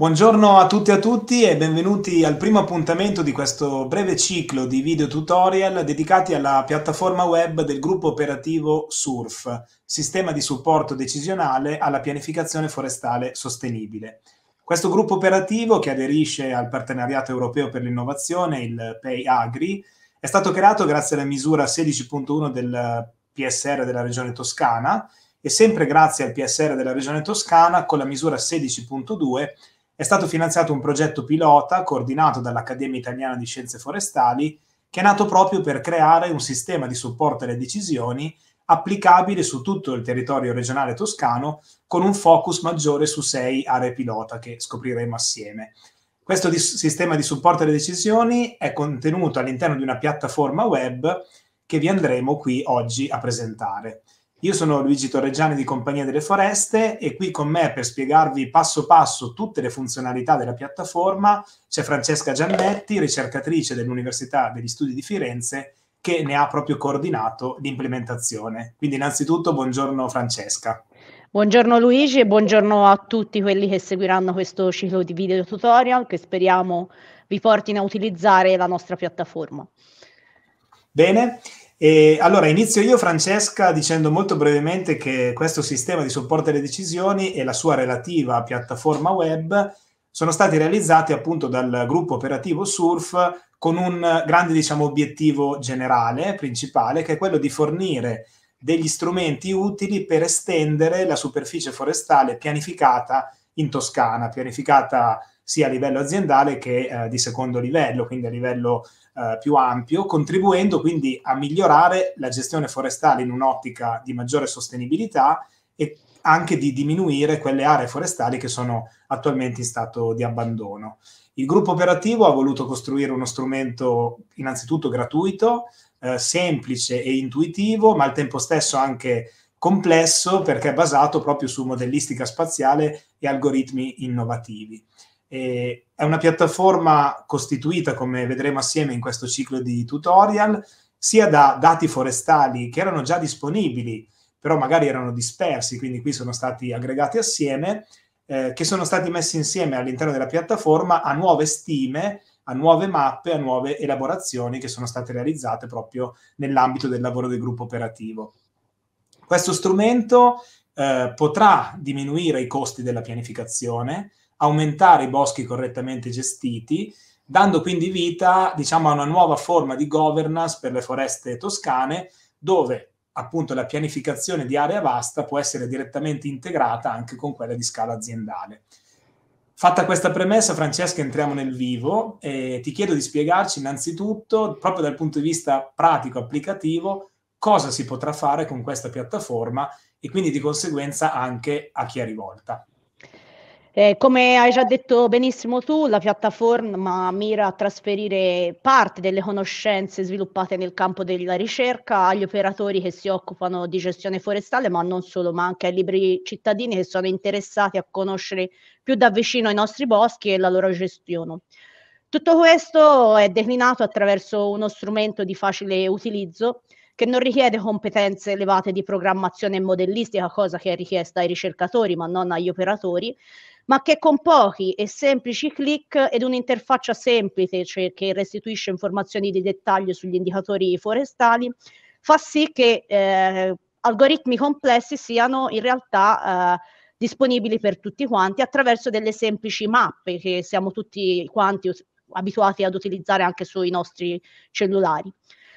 Buongiorno a tutti e a tutti e benvenuti al primo appuntamento di questo breve ciclo di video tutorial dedicati alla piattaforma web del gruppo operativo SURF, sistema di supporto decisionale alla pianificazione forestale sostenibile. Questo gruppo operativo che aderisce al partenariato europeo per l'innovazione, il Pay Agri, è stato creato grazie alla misura 16.1 del PSR della Regione Toscana e sempre grazie al PSR della Regione Toscana con la misura 16.2 è stato finanziato un progetto pilota coordinato dall'Accademia Italiana di Scienze Forestali che è nato proprio per creare un sistema di supporto alle decisioni applicabile su tutto il territorio regionale toscano con un focus maggiore su sei aree pilota che scopriremo assieme. Questo di- sistema di supporto alle decisioni è contenuto all'interno di una piattaforma web che vi andremo qui oggi a presentare. Io sono Luigi Torreggiani di Compagnia delle Foreste e qui con me per spiegarvi passo passo tutte le funzionalità della piattaforma c'è Francesca Giannetti, ricercatrice dell'Università degli Studi di Firenze, che ne ha proprio coordinato l'implementazione. Quindi innanzitutto buongiorno Francesca. Buongiorno Luigi e buongiorno a tutti quelli che seguiranno questo ciclo di video tutorial che speriamo vi portino a utilizzare la nostra piattaforma. Bene, e allora inizio io, Francesca, dicendo molto brevemente che questo sistema di supporto alle decisioni e la sua relativa piattaforma web sono stati realizzati appunto dal gruppo operativo Surf con un grande diciamo, obiettivo generale, principale, che è quello di fornire degli strumenti utili per estendere la superficie forestale pianificata in Toscana, pianificata sia a livello aziendale che eh, di secondo livello, quindi a livello eh, più ampio, contribuendo quindi a migliorare la gestione forestale in un'ottica di maggiore sostenibilità e anche di diminuire quelle aree forestali che sono attualmente in stato di abbandono. Il gruppo operativo ha voluto costruire uno strumento innanzitutto gratuito, eh, semplice e intuitivo, ma al tempo stesso anche complesso perché è basato proprio su modellistica spaziale e algoritmi innovativi. E è una piattaforma costituita, come vedremo assieme in questo ciclo di tutorial, sia da dati forestali che erano già disponibili, però magari erano dispersi, quindi qui sono stati aggregati assieme, eh, che sono stati messi insieme all'interno della piattaforma a nuove stime, a nuove mappe, a nuove elaborazioni che sono state realizzate proprio nell'ambito del lavoro del gruppo operativo. Questo strumento eh, potrà diminuire i costi della pianificazione, aumentare i boschi correttamente gestiti, dando quindi vita diciamo, a una nuova forma di governance per le foreste toscane, dove appunto la pianificazione di area vasta può essere direttamente integrata anche con quella di scala aziendale. Fatta questa premessa, Francesca, entriamo nel vivo e ti chiedo di spiegarci innanzitutto, proprio dal punto di vista pratico-applicativo, cosa si potrà fare con questa piattaforma e quindi di conseguenza anche a chi è rivolta. Eh, come hai già detto benissimo tu, la piattaforma mira a trasferire parte delle conoscenze sviluppate nel campo della ricerca agli operatori che si occupano di gestione forestale, ma non solo, ma anche ai liberi cittadini che sono interessati a conoscere più da vicino i nostri boschi e la loro gestione. Tutto questo è declinato attraverso uno strumento di facile utilizzo che non richiede competenze elevate di programmazione e modellistica, cosa che è richiesta ai ricercatori ma non agli operatori, ma che con pochi e semplici clic ed un'interfaccia semplice cioè che restituisce informazioni di dettaglio sugli indicatori forestali, fa sì che eh, algoritmi complessi siano in realtà eh, disponibili per tutti quanti attraverso delle semplici mappe che siamo tutti quanti abituati ad utilizzare anche sui nostri cellulari.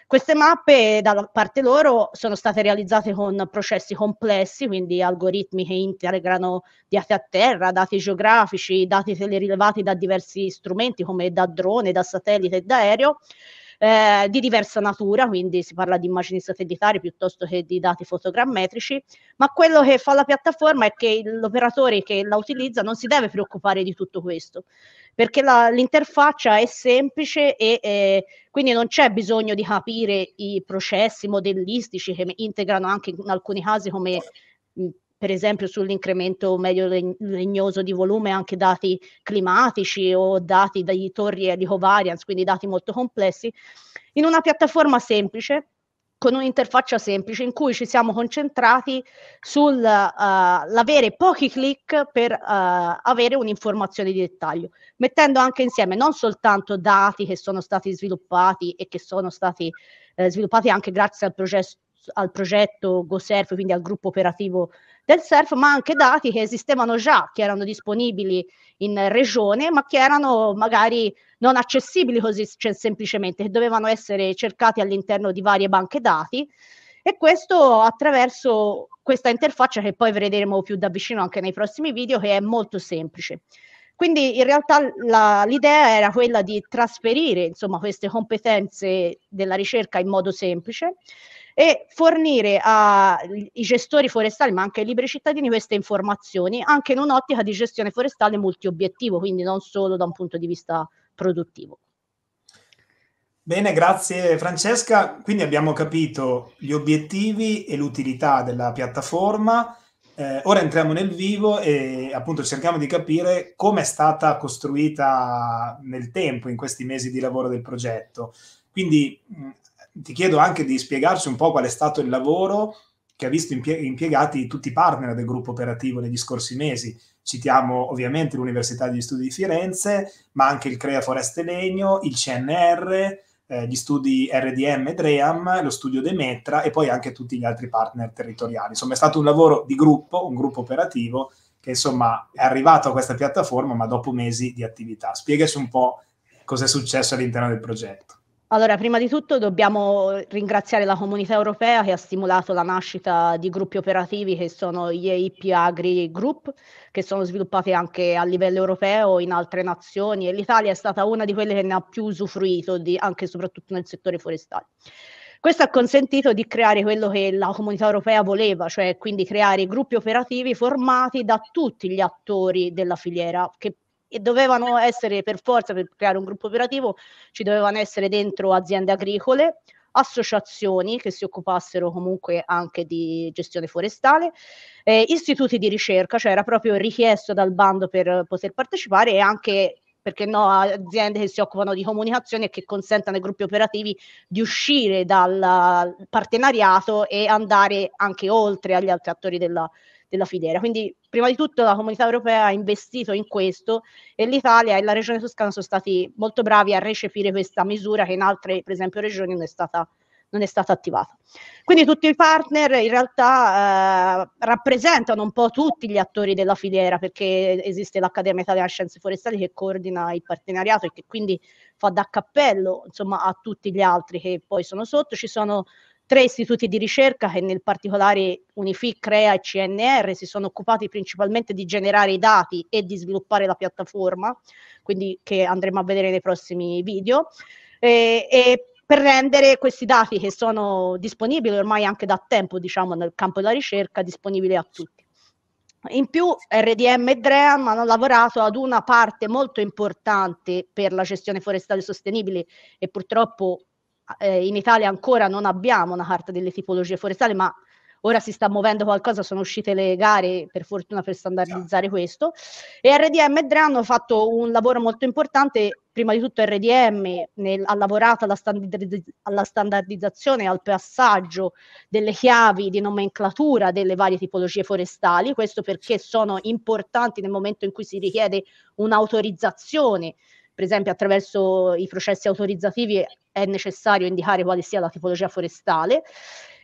Queste mappe da parte loro sono state realizzate con processi complessi, quindi algoritmi che integrano dati a terra, dati geografici, dati telerilevati da diversi strumenti come da drone, da satellite e da aereo. Eh, di diversa natura, quindi si parla di immagini satellitari piuttosto che di dati fotogrammetrici, ma quello che fa la piattaforma è che l'operatore che la utilizza non si deve preoccupare di tutto questo, perché la, l'interfaccia è semplice e eh, quindi non c'è bisogno di capire i processi modellistici che integrano anche in alcuni casi come per esempio sull'incremento medio legnoso di volume anche dati climatici o dati dagli torri di covariance, quindi dati molto complessi, in una piattaforma semplice con un'interfaccia semplice in cui ci siamo concentrati sull'avere eh, uh, pochi clic per uh, avere un'informazione di dettaglio, mettendo anche insieme non soltanto dati che sono stati sviluppati e che sono stati eh, sviluppati anche grazie al, processo, al progetto GoServe, quindi al gruppo operativo del SERF, ma anche dati che esistevano già, che erano disponibili in regione, ma che erano magari non accessibili così cioè, semplicemente, che dovevano essere cercati all'interno di varie banche dati. E questo attraverso questa interfaccia che poi vedremo più da vicino anche nei prossimi video, che è molto semplice. Quindi in realtà la, l'idea era quella di trasferire insomma, queste competenze della ricerca in modo semplice e fornire ai gestori forestali, ma anche ai libri cittadini, queste informazioni, anche in un'ottica di gestione forestale multiobiettivo, quindi non solo da un punto di vista produttivo. Bene, grazie Francesca. Quindi abbiamo capito gli obiettivi e l'utilità della piattaforma. Eh, ora entriamo nel vivo e appunto cerchiamo di capire come è stata costruita nel tempo, in questi mesi di lavoro del progetto. Quindi ti chiedo anche di spiegarci un po' qual è stato il lavoro che ha visto impie- impiegati tutti i partner del gruppo operativo negli scorsi mesi. Citiamo ovviamente l'Università degli Studi di Firenze, ma anche il CREA Foreste Legno, il CNR, eh, gli studi RDM e DREAM, lo studio Demetra e poi anche tutti gli altri partner territoriali. Insomma, è stato un lavoro di gruppo, un gruppo operativo che insomma è arrivato a questa piattaforma ma dopo mesi di attività. Spiegaci un po' cosa è successo all'interno del progetto. Allora, prima di tutto dobbiamo ringraziare la comunità europea che ha stimolato la nascita di gruppi operativi che sono gli EIP Agri Group, che sono sviluppati anche a livello europeo in altre nazioni e l'Italia è stata una di quelle che ne ha più usufruito, di, anche e soprattutto nel settore forestale. Questo ha consentito di creare quello che la comunità europea voleva, cioè quindi creare gruppi operativi formati da tutti gli attori della filiera che e dovevano essere per forza, per creare un gruppo operativo, ci dovevano essere dentro aziende agricole, associazioni che si occupassero comunque anche di gestione forestale, eh, istituti di ricerca, cioè era proprio richiesto dal bando per poter partecipare e anche perché no, aziende che si occupano di comunicazione e che consentano ai gruppi operativi di uscire dal partenariato e andare anche oltre agli altri attori della, della filiera. Quindi prima di tutto la comunità europea ha investito in questo e l'Italia e la regione toscana sono stati molto bravi a recepire questa misura che in altre, per esempio, regioni non è stata non è stata attivata. Quindi tutti i partner in realtà eh, rappresentano un po' tutti gli attori della filiera perché esiste l'Accademia Italiana Scienze Forestali che coordina il partenariato e che quindi fa da cappello insomma, a tutti gli altri che poi sono sotto. Ci sono tre istituti di ricerca che nel particolare Unifi, Crea e CNR si sono occupati principalmente di generare i dati e di sviluppare la piattaforma, quindi che andremo a vedere nei prossimi video. E, e per rendere questi dati che sono disponibili ormai anche da tempo, diciamo, nel campo della ricerca, disponibili a tutti. In più RDM e DREAM hanno lavorato ad una parte molto importante per la gestione forestale sostenibile e purtroppo eh, in Italia ancora non abbiamo una carta delle tipologie forestali, ma ora si sta muovendo qualcosa, sono uscite le gare per fortuna per standardizzare questo e RDM e DRE hanno fatto un lavoro molto importante, prima di tutto RDM nel, ha lavorato alla, standardizz- alla standardizzazione, al passaggio delle chiavi di nomenclatura delle varie tipologie forestali, questo perché sono importanti nel momento in cui si richiede un'autorizzazione per esempio attraverso i processi autorizzativi è necessario indicare quale sia la tipologia forestale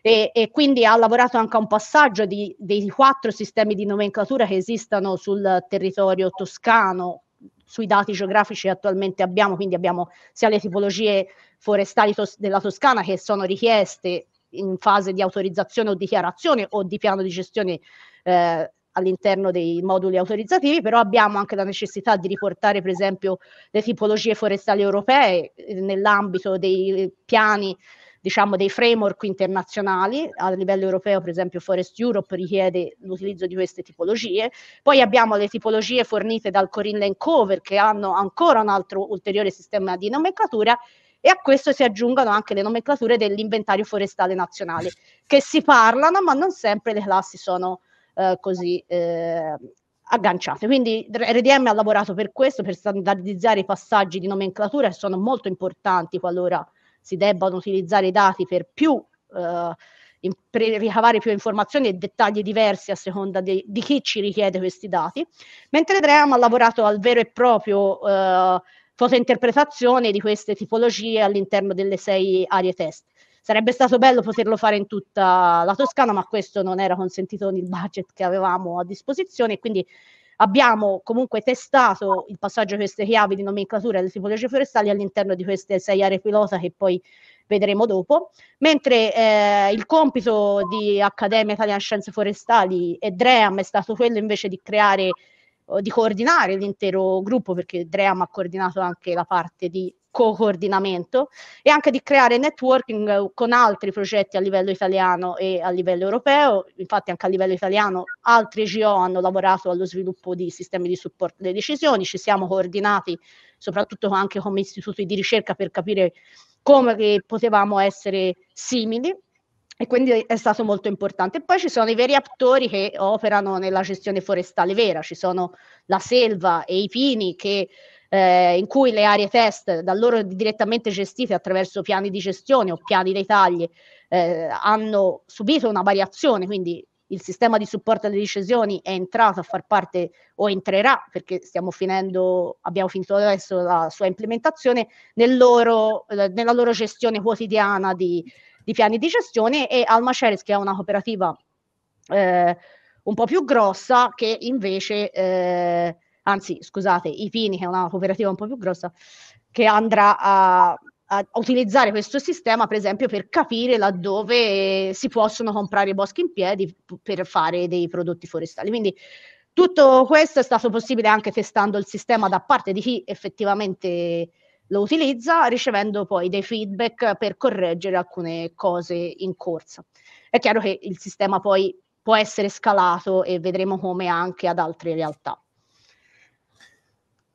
e, e quindi ha lavorato anche a un passaggio di, dei quattro sistemi di nomenclatura che esistono sul territorio toscano sui dati geografici che attualmente abbiamo, quindi abbiamo sia le tipologie forestali tos- della Toscana che sono richieste in fase di autorizzazione o dichiarazione o di piano di gestione eh, all'interno dei moduli autorizzativi, però abbiamo anche la necessità di riportare per esempio le tipologie forestali europee eh, nell'ambito dei piani diciamo dei framework internazionali a livello europeo per esempio Forest Europe richiede l'utilizzo di queste tipologie poi abbiamo le tipologie fornite dal Corinne Land Cover che hanno ancora un altro ulteriore sistema di nomenclatura e a questo si aggiungono anche le nomenclature dell'inventario forestale nazionale che si parlano ma non sempre le classi sono eh, così eh, agganciate. Quindi RDM ha lavorato per questo, per standardizzare i passaggi di nomenclatura che sono molto importanti qualora si debbano utilizzare i dati per più eh, in, per ricavare più informazioni e dettagli diversi a seconda di, di chi ci richiede questi dati, mentre DREAM ha lavorato al vero e proprio eh, fotointerpretazione di queste tipologie all'interno delle sei aree test. Sarebbe stato bello poterlo fare in tutta la Toscana, ma questo non era consentito con il budget che avevamo a disposizione, quindi abbiamo comunque testato il passaggio di queste chiavi di nomenclatura e tipologie forestali all'interno di queste sei aree pilota che poi vedremo dopo, mentre eh, il compito di Accademia Italiana Scienze Forestali e DREAM è stato quello invece di creare di coordinare l'intero gruppo perché DREAM ha coordinato anche la parte di coordinamento e anche di creare networking eh, con altri progetti a livello italiano e a livello europeo. Infatti anche a livello italiano altri GO hanno lavorato allo sviluppo di sistemi di supporto delle decisioni, ci siamo coordinati soprattutto anche come istituti di ricerca per capire come potevamo essere simili e quindi è stato molto importante. E poi ci sono i veri attori che operano nella gestione forestale vera, ci sono la selva e i pini che eh, in cui le aree test da loro direttamente gestite attraverso piani di gestione o piani dei tagli eh, hanno subito una variazione, quindi il sistema di supporto alle decisioni è entrato a far parte o entrerà, perché stiamo finendo, abbiamo finito adesso la sua implementazione, nel loro, eh, nella loro gestione quotidiana di, di piani di gestione e Almaceres, che è una cooperativa eh, un po' più grossa, che invece eh, anzi scusate, i Pini che è una cooperativa un po' più grossa, che andrà a, a utilizzare questo sistema per esempio per capire laddove si possono comprare i boschi in piedi per fare dei prodotti forestali. Quindi tutto questo è stato possibile anche testando il sistema da parte di chi effettivamente lo utilizza, ricevendo poi dei feedback per correggere alcune cose in corsa. È chiaro che il sistema poi può essere scalato e vedremo come anche ad altre realtà.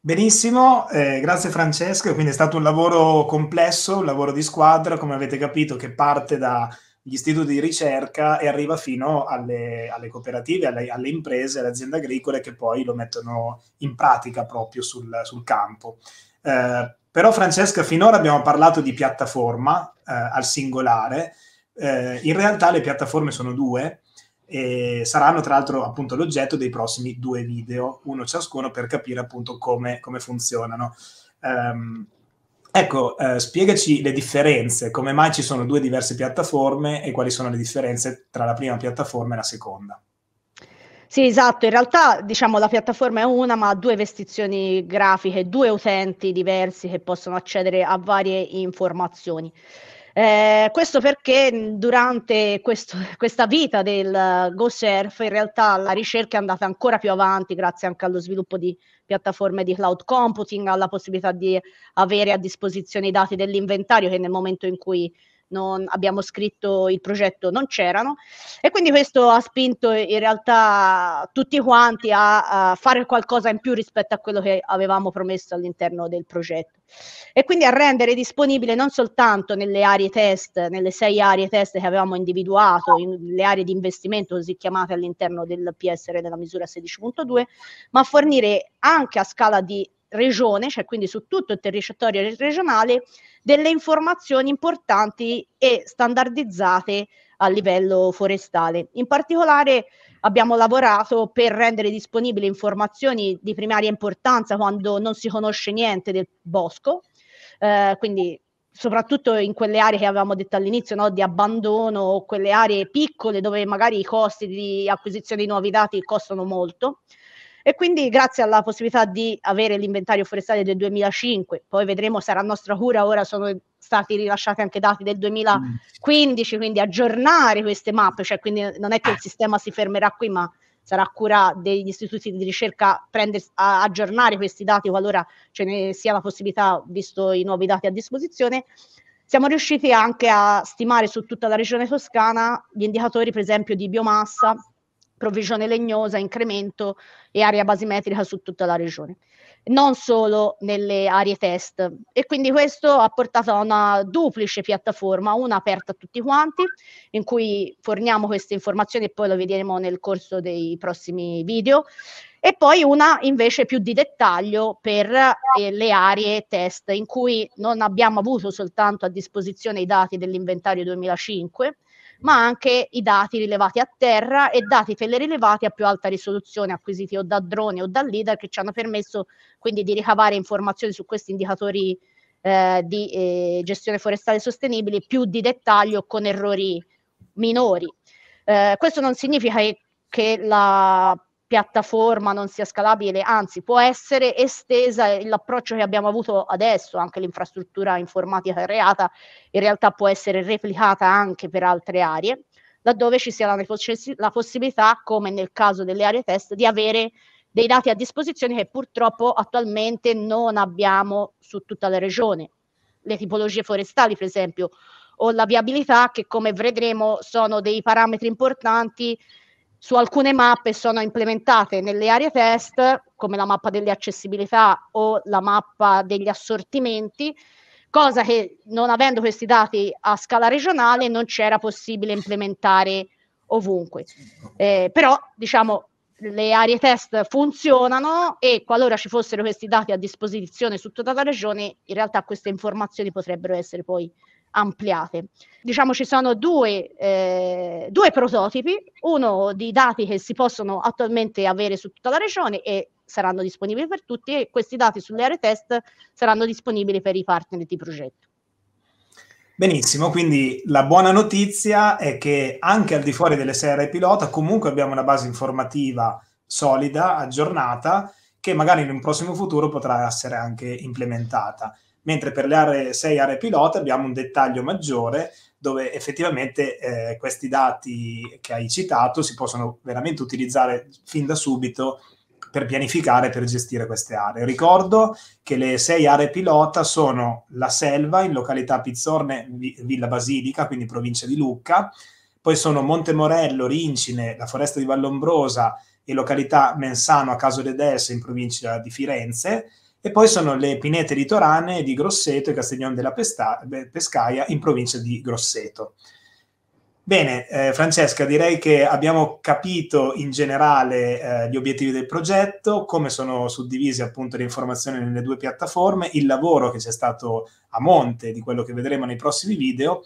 Benissimo, eh, grazie Francesco, quindi è stato un lavoro complesso, un lavoro di squadra, come avete capito, che parte dagli istituti di ricerca e arriva fino alle, alle cooperative, alle, alle, imprese, alle aziende agricole che poi lo mettono in pratica proprio sul, sul campo. Eh, però Francesca, finora abbiamo parlato di piattaforma eh, al singolare, eh, in realtà le piattaforme sono due, e saranno tra l'altro appunto l'oggetto dei prossimi due video, uno ciascuno per capire appunto come, come funzionano. Um, ecco, eh, spiegaci le differenze, come mai ci sono due diverse piattaforme e quali sono le differenze tra la prima piattaforma e la seconda. Sì, esatto, in realtà diciamo la piattaforma è una, ma ha due vestizioni grafiche, due utenti diversi che possono accedere a varie informazioni. Eh, questo perché durante questo, questa vita del GoSurf in realtà la ricerca è andata ancora più avanti grazie anche allo sviluppo di piattaforme di cloud computing, alla possibilità di avere a disposizione i dati dell'inventario che nel momento in cui non abbiamo scritto il progetto, non c'erano. E quindi questo ha spinto in realtà tutti quanti a, a fare qualcosa in più rispetto a quello che avevamo promesso all'interno del progetto. E quindi a rendere disponibile non soltanto nelle aree test, nelle sei aree test che avevamo individuato, in, le aree di investimento così chiamate all'interno del PSR della misura 16.2, ma fornire anche a scala di regione, cioè quindi su tutto il territorio regionale, delle informazioni importanti e standardizzate a livello forestale. In particolare abbiamo lavorato per rendere disponibili informazioni di primaria importanza quando non si conosce niente del bosco, eh, quindi soprattutto in quelle aree che avevamo detto all'inizio no, di abbandono, quelle aree piccole dove magari i costi di acquisizione di nuovi dati costano molto. E quindi grazie alla possibilità di avere l'inventario forestale del 2005, poi vedremo se sarà nostra cura, ora sono stati rilasciati anche dati del 2015, quindi aggiornare queste mappe, cioè quindi non è che il sistema si fermerà qui, ma sarà cura degli istituti di ricerca a, aggiornare questi dati qualora ce ne sia la possibilità, visto i nuovi dati a disposizione. Siamo riusciti anche a stimare su tutta la regione toscana gli indicatori, per esempio, di biomassa, provvisione legnosa, incremento e area basimetrica su tutta la regione, non solo nelle aree test. E quindi questo ha portato a una duplice piattaforma, una aperta a tutti quanti, in cui forniamo queste informazioni e poi lo vedremo nel corso dei prossimi video, e poi una invece più di dettaglio per eh, le aree test, in cui non abbiamo avuto soltanto a disposizione i dati dell'inventario 2005, ma anche i dati rilevati a terra e dati telerilevati a più alta risoluzione acquisiti o da drone o da LIDAR che ci hanno permesso quindi di ricavare informazioni su questi indicatori eh, di eh, gestione forestale sostenibile più di dettaglio con errori minori. Eh, questo non significa che la piattaforma non sia scalabile, anzi può essere estesa l'approccio che abbiamo avuto adesso, anche l'infrastruttura informatica creata in realtà può essere replicata anche per altre aree, laddove ci sia la, la possibilità, come nel caso delle aree test, di avere dei dati a disposizione che purtroppo attualmente non abbiamo su tutta la regione. Le tipologie forestali, per esempio, o la viabilità, che come vedremo sono dei parametri importanti su alcune mappe sono implementate nelle aree test, come la mappa delle accessibilità o la mappa degli assortimenti, cosa che non avendo questi dati a scala regionale non c'era possibile implementare ovunque. Eh, però, diciamo, le aree test funzionano e qualora ci fossero questi dati a disposizione su tutta la regione, in realtà queste informazioni potrebbero essere poi ampliate. Diciamo ci sono due, eh, due prototipi, uno di dati che si possono attualmente avere su tutta la regione e saranno disponibili per tutti e questi dati sulle aree test saranno disponibili per i partner di progetto. Benissimo, quindi la buona notizia è che anche al di fuori delle serie pilota comunque abbiamo una base informativa solida, aggiornata, che magari in un prossimo futuro potrà essere anche implementata mentre per le aree 6 aree pilota abbiamo un dettaglio maggiore dove effettivamente eh, questi dati che hai citato si possono veramente utilizzare fin da subito per pianificare, per gestire queste aree. Ricordo che le sei aree pilota sono la Selva in località Pizzorne, Villa Basilica, quindi provincia di Lucca, poi sono Montemorello, Rincine, la foresta di Vallombrosa e località Mensano a Caso d'Edessa in provincia di Firenze, e poi sono le pinete di Torane, di Grosseto e Castiglione della Pesta- Pescaia in provincia di Grosseto. Bene, eh, Francesca, direi che abbiamo capito in generale eh, gli obiettivi del progetto, come sono suddivise appunto le informazioni nelle due piattaforme, il lavoro che c'è stato a monte di quello che vedremo nei prossimi video.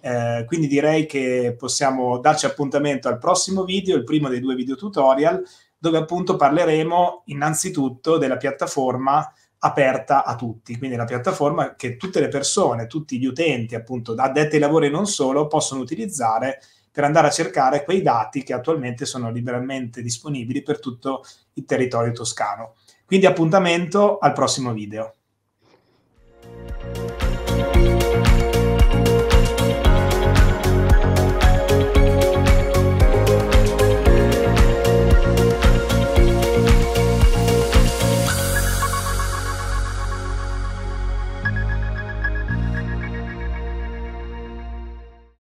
Eh, quindi direi che possiamo darci appuntamento al prossimo video, il primo dei due video tutorial, dove appunto parleremo innanzitutto della piattaforma aperta a tutti, quindi una piattaforma che tutte le persone, tutti gli utenti, appunto, addetti ai lavori e non solo, possono utilizzare per andare a cercare quei dati che attualmente sono liberamente disponibili per tutto il territorio toscano. Quindi appuntamento al prossimo video.